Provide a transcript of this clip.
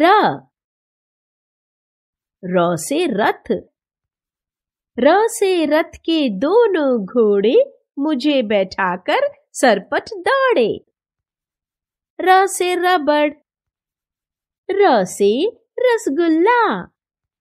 र र से रथ र से रथ के दोनों घोड़े मुझे बैठाकर सरपट दौड़े र से रबड़ र से रसगुल्ला